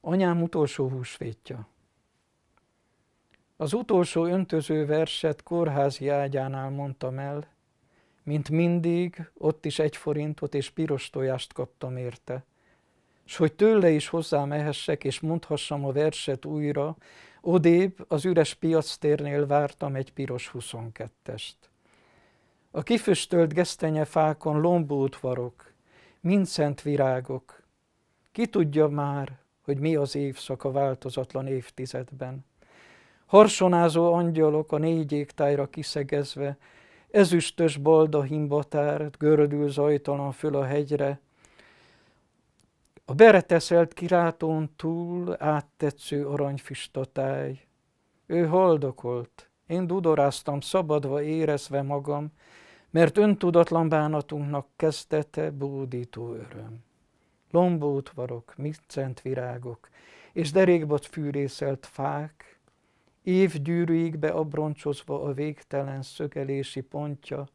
Anyám utolsó húsvétja. Az utolsó öntöző verset kórházi ágyánál mondtam el, mint mindig, ott is egy forintot és piros tojást kaptam érte, s hogy tőle is hozzá ehessek és mondhassam a verset újra, odébb az üres piactérnél vártam egy piros huszonkettest. A kifüstölt lombó lombult varok, szent virágok. Ki tudja már, hogy mi az évszak a változatlan évtizedben. Harsonázó angyalok a négy égtájra kiszegezve, ezüstös balda himbatárt gördül zajtalan föl a hegyre, a bereteszelt kirátón túl áttetsző aranyfüstatáj. Ő haldokolt, én dudoráztam, szabadva érezve magam, mert öntudatlan bánatunknak kezdete bódító öröm lombótvarok, miccent virágok, és derékbot fűrészelt fák, évgyűrűig beabroncsozva a végtelen szögelési pontja,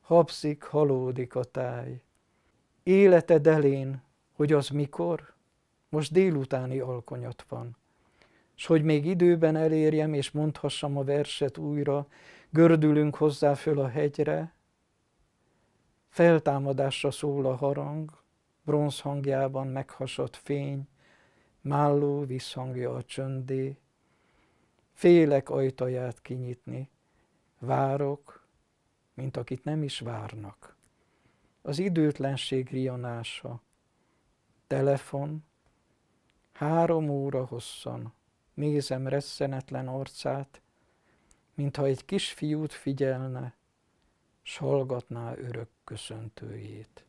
habszik, halódik a táj. Életed elén, hogy az mikor? Most délutáni alkonyat van. S hogy még időben elérjem, és mondhassam a verset újra, gördülünk hozzá föl a hegyre, feltámadásra szól a harang, bronz hangjában meghasadt fény, málló visszhangja a csöndé, félek ajtaját kinyitni, várok, mint akit nem is várnak. Az időtlenség rianása, telefon, három óra hosszan, nézem reszenetlen arcát, mintha egy kisfiút figyelne, s hallgatná örök köszöntőjét.